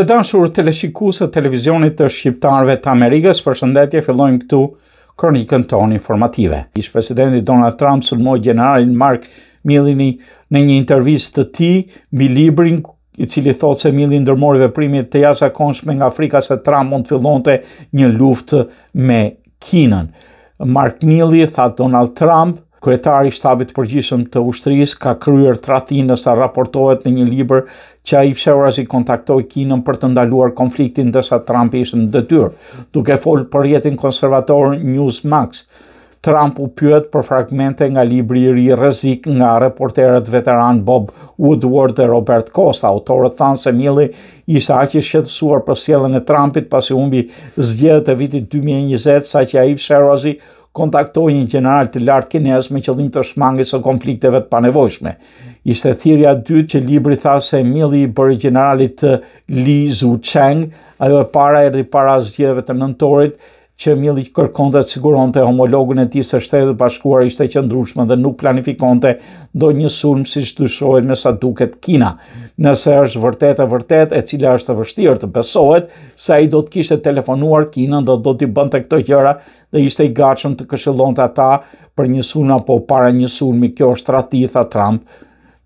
Të dashur teleshikuesve televizionit të shqiptarëve të Amerikës, përshëndetje, fillojmë këtu kronikën tonë informative. Ish presidenti Donald Trump sulmoi gjeneralin Mark Milley në një intervistë të tij mbi librin i cili thotë se Milley ndërmori veprimet të jashtëzakonshme nga Afrika se Trump mund të fillonte një luftë me Kinën. Mark Milley tha Donald Trump Kryetari i shtabit të përgjithshëm të ushtrisë ka kryer tradhtinë sa raportohet në një libër që a i kontaktoj kinën për të ndaluar konfliktin dërsa Trump ishtë në dëtyrë, duke folë për jetin konservator Newsmax. Trump u pyet për fragmente nga libri i ri rrezik nga reporterët veteran Bob Woodward dhe Robert Costa, autorët thanë se Milli ishtë aq i shqetësuar për sjelljen e Trumpit pasi humbi zgjedhjet e vitit 2020, saqë ai Sherrazi kontaktoi një general të lartë kinez me qëllim të shmangjes së konflikteve të panevojshme ishte thirja dytë që libri tha se mili i bërë generalit Li Zhu Cheng, ajo e para erdi para zgjedeve të nëntorit, që mili kërkon dhe siguron të homologun e ti së shtetë bashkuar ishte që ndrushme dhe nuk planifikon të do një sulm si që dyshojnë me sa duket Kina. Nëse është vërtet e vërtet e cila është e vështirë të besohet, sa i do të kishte telefonuar Kina dhe do t'i bënd të këto gjëra dhe ishte i gachëm të këshillon të ata për një sulm apo para një sulmi, kjo është tha Trump,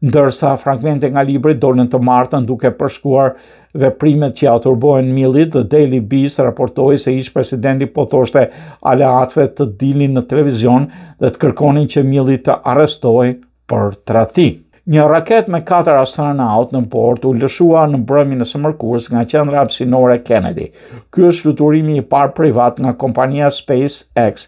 ndërsa fragmente nga libri dolën të martën duke përshkuar veprimet që aturbojnë Milit millit dhe Daily Beast raportoi se ish presidenti po thoshte aleatve të dilnin në televizion dhe të kërkonin që millit të arrestoj për tratik. Një raket me 4 astronaut në port u lëshua në brëmi në sëmërkurs nga qendra apsinore Kennedy. Ky është fluturimi i par privat nga kompania SpaceX,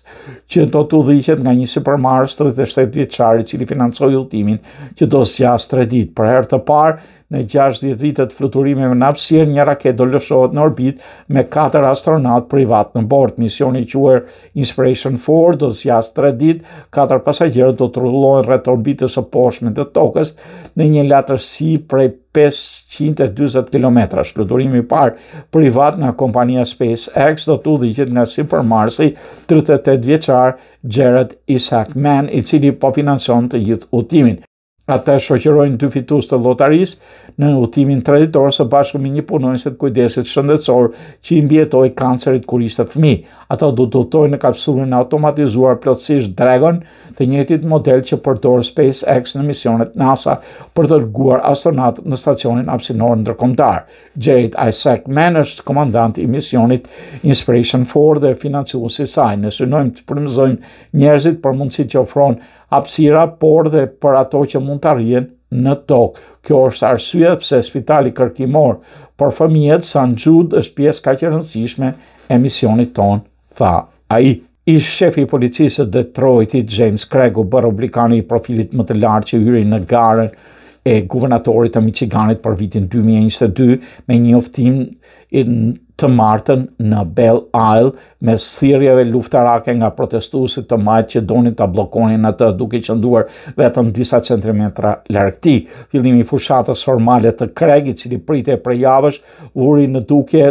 që do të udhichet nga një supermarës 37 vjeqari që li financojë ultimin që do s'gjas 3 ditë. Për herë të parë, në 60 vitet fluturime më napsirë, një raket do lëshohet në orbit me 4 astronaut privat në bord. Misioni që uër Inspiration 4 do zjas 3 dit, 4 pasajgjerë do të rullohen rrët orbitës o poshme dhe tokës në një latërsi prej 520 km. Shkluturimi parë privat nga kompania SpaceX do të udhijit nga si Marsi 38 vjeqarë Gjerët Isaac Mann, i cili po të gjithë utimin ata shoqërojnë dy fitus të lotaris, në utimin traditor së bashku me një punonjëse të kujdesit shëndetsor që i mbjetoj kancerit kur ishte fëmijë. Ata do dojnë në kapsulën e automatizuar plotësisht Dragon, të njëjtit model që përdojnë SpaceX në misionet NASA për të dërguar astronautë në stacionin absinor ndërkombëtar. Jared Isaac Mann është komandant i misionit Inspiration 4 dhe financuesi si saj. Ne synojmë të përmirësojmë njerëzit për mundësitë që ofron hapësira, por dhe për ato që mund të arrijnë në tokë. Kjo është arsye pse Spitali Kërkimor për fëmijët San Jude është pjesë kaq e rëndësishme e misionit ton, tha ai. I shefi i policisë të Detroitit James Craig u bë republikan i profilit më të lartë që hyri në garën e guvernatorit të Michiganit për vitin 2022 me një njoftim të martën në Bell Isle me thirrjeve luftarake nga protestuesit të majtë që donin ta bllokonin atë duke nduar vetëm disa centimetra lërkti. Filimi Fillimi i fushatës formale të Kreg, i cili pritej për javësh, uri në duke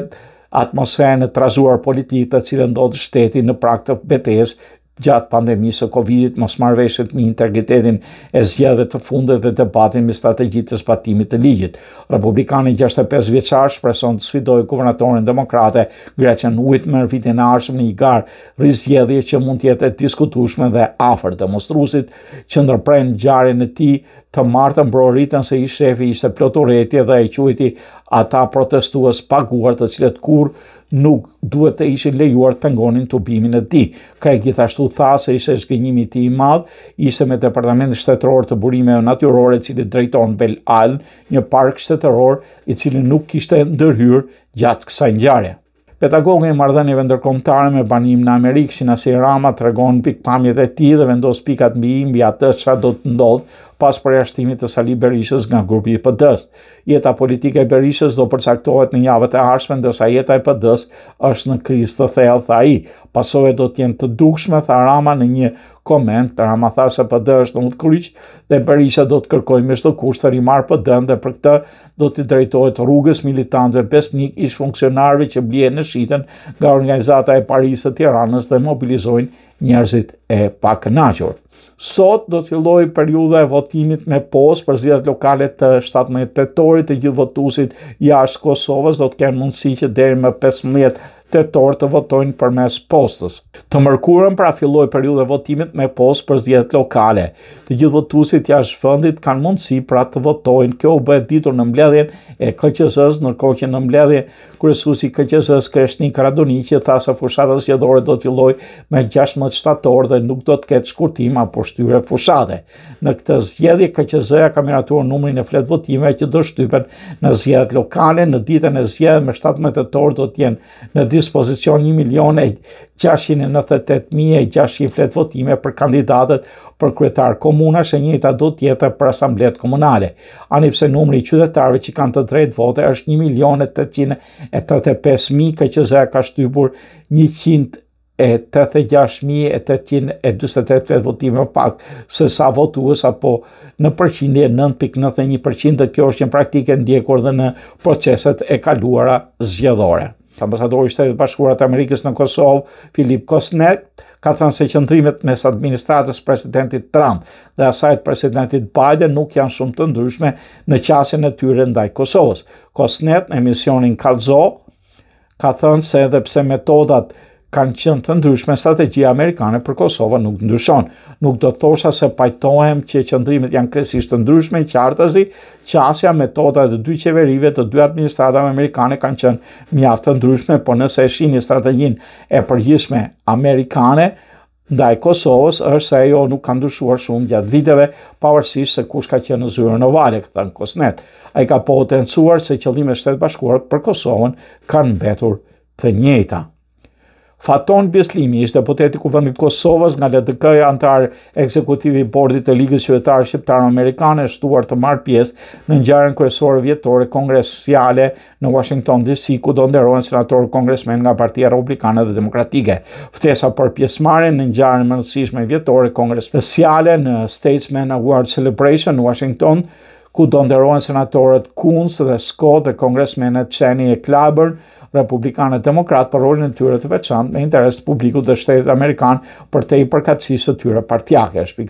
atmosferën e trazuar politikë të cilën do shteti në praktë të betejës gjatë pandemisë e Covidit, mos marveshët mi integritetin e zjedhe të fundet dhe debatin me strategjit të spatimit të ligjit. Republikani 65 vjeqar shpreson të sfidoj guvernatorin demokrate Gretchen Whitmer vitin arshëm në garë rizjedhje që mund tjetë e diskutushme dhe afer të mostrusit që nërprejnë gjarë e ti të martën bro rritën se i shefi ishte ploturetje dhe e qujti ata protestuës paguar të cilet kur nuk duhet të ishin lejuar të pengonin të bimin e ti. Kaj gjithashtu tha se ishe shkenjimi ti i madhë, ishte me departament shtetëror të burime e Naturore cili drejton Bel Al, një park shtetëror i cili nuk kishte ndërhyrë gjatë kësa njare. Pedagoge e mardhënjeve ndërkomtare me banim në Amerikë, që nëse Rama të regon pikpamjet e ti dhe vendos pikat mbi imbi atë që do të ndodhë pas përjashtimit të Sali Berishës nga grupi i PD-s. Jeta politike e Berishës do përcaktohet në javët e ardhshme ndërsa jeta e PD-s është në krizë të thellë tha i. Pasojat do të jenë të dukshme tha Rama në një koment. Rama tha se PD është në utkryq dhe Berisha do të kërkojë me çdo kusht të rimar PD-n dhe për këtë do të drejtohet rrugës militantëve pesnik ish funksionarëve që blihen në shitën nga organizata e Parisë të Tiranës dhe mobilizojnë njerëzit e pakënaqur. Sot do të filloj periuda e votimit me post për zhjetët lokale të 17 tetorit të gjithë votusit jashtë Kosovës, do të kenë mundësi që deri më 15 tetor të votojnë përmes postës. Të mërkurën pra filloi periudha votimit me postë për zgjedhjet lokale. Të gjithë votuesit jashtë vendit kanë mundësi pra të votojnë. Kjo u bë ditur në mbledhjen e KQS-s, ndërkohë që në mbledhje kryesuesi KQS-s Kreshni Karadoniqi tha se fushata do të filloj me 16 shtator dhe nuk do të ketë shkurtim apo shtyre fushate. Në këtë zgjedhje KQS-ja ka miratuar numrin e fletë votimeve që do shtypen në zgjedhjet lokale në ditën e zgjedhjeve me 17 tetor do të jenë në dispozicion 1 milion e 698.600 flet votime për kandidatët për kryetar komunash e njëta do tjetër për asamblet komunale, anipse numri i qytetarve që kanë të drejt vote është 1 milion e 885.000, këtë që zë ka shtybur 100 e 86.828 votime pak se sa votuës apo në përqindje 9.91% dhe kjo është një praktike ndjekur dhe në proceset e kaluara zgjedhore. Ambasadori i Shtetit Bashkuar të Amerikës në Kosovë, Filip Kosnet, ka thënë se qëndrimet mes administratës presidentit Trump dhe asaj të presidentit Biden nuk janë shumë të ndryshme në qasjen e tyre ndaj Kosovës. Kosnet në emisionin Kalzo ka thënë se edhe pse metodat kanë qënë të ndryshme strategjia amerikane për Kosovën nuk ndryshon. Nuk do të thosha se pajtohem që qëndrimet janë kresisht të ndryshme në qartësi, që asja metoda dhe dy qeverive të dy administratave amerikane kanë qënë mjaftë të ndryshme, por nëse e shini strategjin e përgjishme amerikane, ndaj Kosovës është se ajo nuk kanë ndryshuar shumë gjatë viteve, vërsisht se kush ka qenë në zyre në vale, këta në Kosnet. A i ka potencuar se qëllime shtetë bashkuarët për Kosovën kanë betur të njëta. Faton Bjeslimi ishte deputeti kuvendit Kosovës nga LDK-ja antar ekzekutivi i bordit të Ligës Qytetare Shqiptare Amerikane shtuar të marr pjesë në ngjarën kryesore vjetore kongresiale në Washington DC ku do nderohen senatorë kongresmen nga Partia Republikane dhe Demokratike. Ftesa për pjesëmarrje në ngjarën më rëndësishme vjetore kongresiale në Statesman Award Celebration në Washington ku do nderohen senatorët Kunz dhe Scott dhe kongresmenet Cheney e Klaber republikanët demokratë për rolin e tyre të veçantë me interes të publikut dhe shtetit amerikan për te i përkatësisë të tyre partijake. Shpi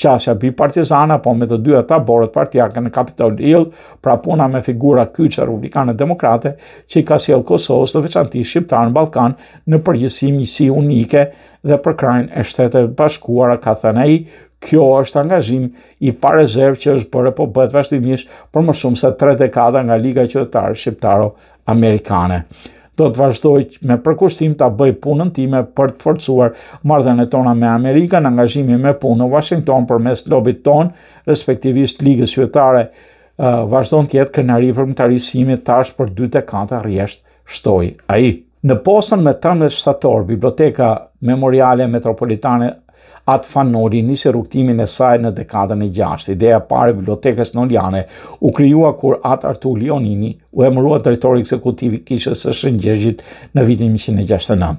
qasja bi partizana, po me të dy e ta partijake në Capitol Hill, pra puna me figura kyqa republikanët demokratë që i ka si elë Kosovës dhe veçanti shqiptarë në Balkan në përgjësim njësi unike dhe përkrajnë e shtetet bashkuara, ka thënë e i, Kjo është angazhim i pa rezervë që është bërë po bëtë vazhdimisht për më shumë se 3 dekada nga Liga Qëtëtarë Shqiptaro amerikane. Do të vazhdoj me përkushtim të bëj punën time për të forcuar mardhën e tona me Amerika në angazhimi me punë në Washington për mes lobit ton, respektivisht ligës qëtare, vazhdojnë të jetë kërnari për më të tash për 2 dekanta rjesht shtoj a i. Në posën me 37 shtator, Biblioteka Memoriale Metropolitane atë fanori njëse rukëtimin e saj në dekadën e gjashtë, Ideja pare bibliotekës në Ljane u kryua kur atë Artur Leonini u emrua të rejtori eksekutivi kishës e shëngjegjit në vitin 169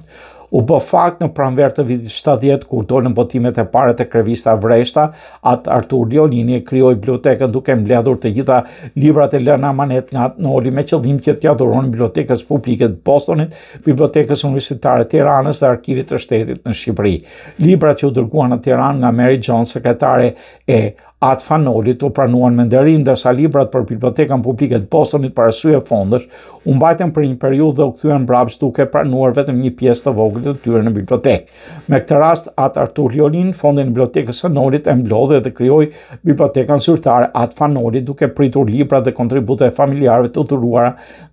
u bë fakt në pranverë të vitit 70 kur dolën botimet e para të krevista vreshta, atë Artur Diolini krijoi bibliotekën duke mbledhur të gjitha librat e lënë amanet nga Noli me qëllim që t'i adhuronin bibliotekës publike të Bostonit, bibliotekës universitare të Tiranës dhe arkivit të shtetit në Shqipëri. Librat që u dërguan në Tiranë nga Mary Jones, sekretare e atë fanolit u pranuan me ndërim dërsa librat për bibliotekën publike të Bostonit për asuje fondësh u mbajtën për një periudhë dhe u kthyen mbrapsht duke pranuar vetëm një pjesë të vogël të tyre në bibliotekë. Me këtë rast atë Artur Jolin, fondin i bibliotekës së Nolit e mblodhi dhe krijoi bibliotekën zyrtare atë fanoli duke pritur libra dhe kontribute familjarëve të udhëruara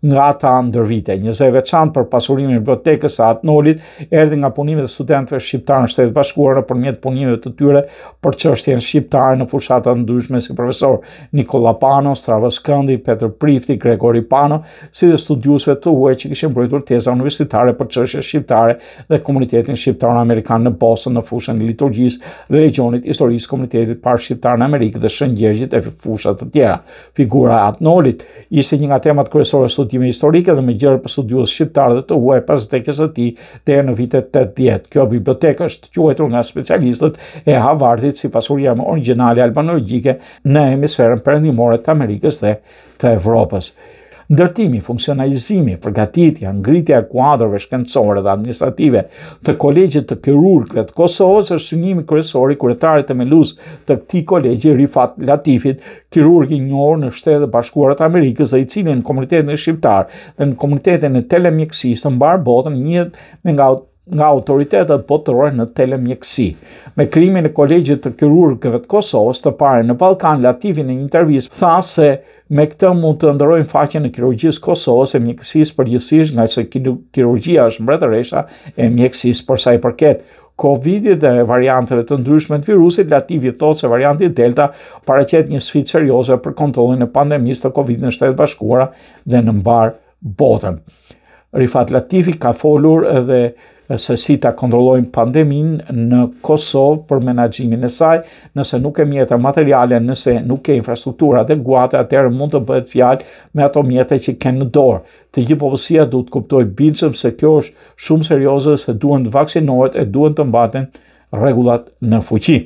nga ata ndër vite. Njëse veçantë për pasurimin e bibliotekës së atë erdhi nga punimet e studentëve shqiptarë në Shtetet Bashkuara përmjet punimeve të tyre për çështjen shqiptare në fusha të ndryshme si profesor Nikola Pano, Stravës Këndi, Petr Prifti, Gregori Pano, si dhe studiusve të huaj që kishin brojtur teza universitare për qëshje shqiptare dhe komunitetin shqiptar në Amerikanë në Boston në fushën e liturgjis dhe regionit historisë komunitetit par shqiptar në Amerikë dhe shëngjergjit e fushat të tjera. Figura atnolit ishte një nga temat kërësore studime historike dhe me gjërë për studius shqiptar dhe të huaj pas tekës të ti dhe në vitet 80. Kjo bibliotek është quajtur nga specialistët e Havardit si pasuria më originale alban teknologjike në hemisferën perëndimore të Amerikës dhe të Evropës. Ndërtimi, funksionalizimi, përgatitja, ngritja e shkendësore shkencore dhe administrative të kolegjit të kirurgëve të Kosovës është synimi kryesor i kryetarit të Melus të këtij kolegji Rifat Latifit, kirurg i njohur në Shtetet e Bashkuara të Amerikës dhe i cili në komunitetin shqiptar dhe në komunitetin e telemjekësisë të mbar botën njihet me nga nga autoritetet botërore po në telemjekësi. Me krimin e kolegjit të kirurgëve të Kosovës të pare në Balkan, Latifi në një intervjis tha se me këtë mund të ndërojnë faqen e kirurgjisë Kosovës e mjekësis përgjësish nga se kirurgjia është mbretëresha e mjekësis përsa i përket. Covidit dhe variantëve të ndryshme të virusit, Latifi thot se varianti Delta paraqet një sfidë serioze për kontrollin e pandemisë të Covid në Shtetet Bashkuara dhe në mbar botën. Rifat Latifi ka folur edhe se si ta kontrollojmë pandeminë në Kosovë për menaxhimin e saj, nëse nuk kemi mjete materiale, nëse nuk ke infrastruktura dhe guate, atëherë mund të bëhet fjalë me ato mjete që kanë në dorë. Të gjithë popullsia duhet të kuptojë bindshëm se kjo është shumë serioze se duhen të vaksinohet e duhen të mbaten rregullat në fuqi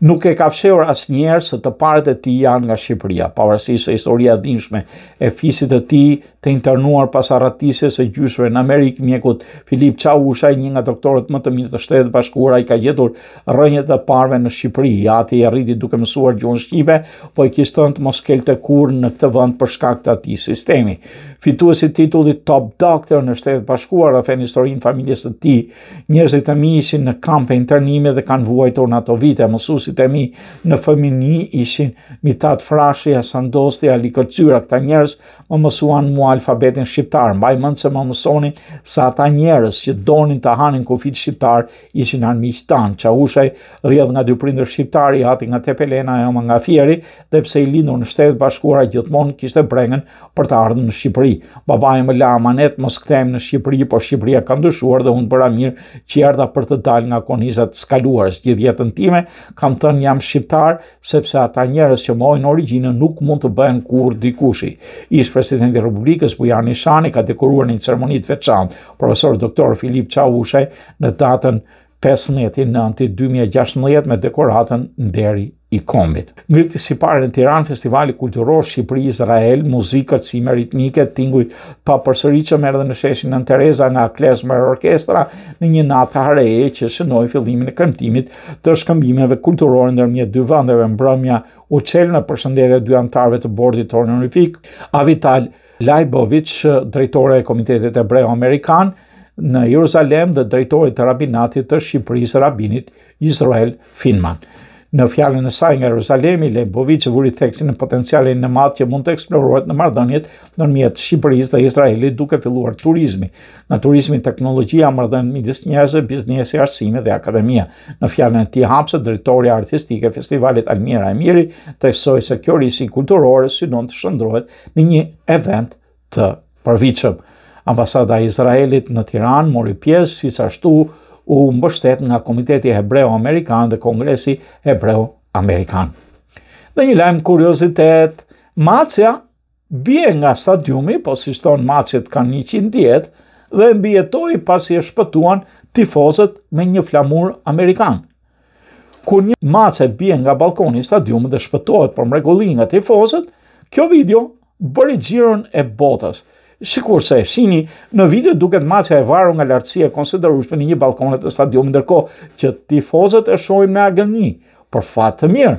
nuk e ka fshehur asnjëherë se të parët e tij janë nga Shqipëria, pavarësisht se historia e dhimbshme e fisit të tij të internuar pas arratisjes së gjyshëve në Amerikë, mjekut Filip Çaushaj, një nga doktorët më të mirë të Shtetit Bashkuar, ai ka gjetur rrënjët e parëve në Shqipëri. Ja ti e arriti duke mësuar gjuhën shqipe, po e kishte thënë të mos kelte kur në këtë vend për shkak të atij sistemi fituesi i titullit Top Doctor në Shtetet bashkuar dhe fen historinë e familjes së tij. Njerëzit e mi ishin në kampe internime dhe kanë vuajtur në ato vite, mësuesit e mi në fëmini ishin mitat frashi Hasan Dosti Ali këta njerëz më mësuan mua alfabetin shqiptar, mbaj mend se më mësonin se ata njerëz që donin të hanin kufit shqiptar ishin armiqtan, Çaushaj rrjedh nga dy prindër shqiptar, hati nga Tepelena e oma nga Fieri, dhe pse i lindur në Shtetet Bashkuara gjithmonë kishte brengën për të ardhur në Shqipëri. Shqipëri. Babaj më la amanet, mos këthejmë në Shqipëri, po Shqipëria ka ndëshuar dhe unë bëra mirë që jarda për të dalë nga konizat skaluar. Së gjithë jetën time, kam thënë jam Shqiptar, sepse ata njerës që mojnë originë nuk mund të bëhen kur dikushi. Ish presidenti Republikës, Bujani Shani, ka dekoruar një ceremonit veçantë, profesor doktor Filip Qavushe, në datën 15.9.2016 me dekoratën nderi i kombit. Ngriti si pare në Tiran, Festivali Kulturor Shqipëri Izrael, muzika, cime ritmike, tinguj pa përsëri që merë dhe në sheshin në Tereza nga Klesmer Orkestra në një natë të hareje që shënoj fillimin e këmtimit të shkëmbimeve kulturore në mjetë dy vëndeve mbrëmja u qelë në përshëndere dy antarve të bordit të honorifik, Avital Lajbovic, drejtore e Komitetet Brejo amerikan në Jeruzalem dhe drejtore të rabinatit të Shqipërisë rabinit Israel Finman. Në fjallën e saj nga Jerusalemi, Lejbovic që vurit theksin në potencialin në matë që mund të eksplorohet në mardonjet në mjetë Shqipëris dhe Izraelit duke filluar turizmi. Në turizmi, teknologjia mërdhen midis njerëzë, biznesi, arsime dhe akademia. Në fjallën e ti hapse, drejtoria artistike Festivalit Almira e Miri të esoj se kjo risi kulturore synon të shëndrohet në një event të përvicëm. Ambasada Izraelit në Tiran mori pjesë, si sashtu, u mbështet nga Komiteti Hebreo-Amerikan dhe Kongresi Hebreo-Amerikan. Dhe një lajmë kuriozitet, Macja bje nga stadiumi, po si shtonë Macjet ka 110, djetë, dhe mbjetoj pasi e shpëtuan tifozët me një flamur Amerikan. Kur një macja bje nga balkoni stadiumi dhe shpëtojt për mregullin nga tifozët, kjo video bëri gjiron e botës, Sigurisht se e shini, në video duket macja e varur nga lartësia e konsiderueshme në një balkonet e të stadionit ndërkohë që tifozët e shohin me agoni, për fat të mirë,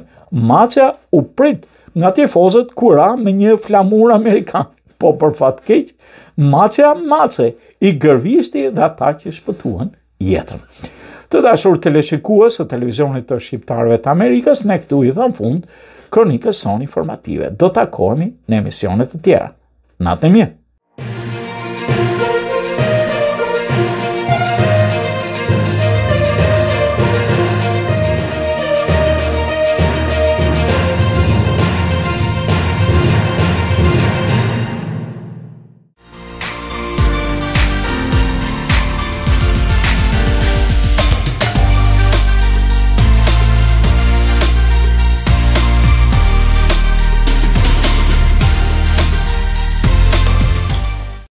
macja u prit nga tifozët kura me një flamur amerikan, po për fat keq, macja mase i gërvishti dhe ata që shpëtuan jetën. Të dashur teleshikues të televizionit të shqiptarëve të Amerikës, ne këtu i dhëm fund kronikës son informative. Do takoheni në emisionet të tjera. Na mirë.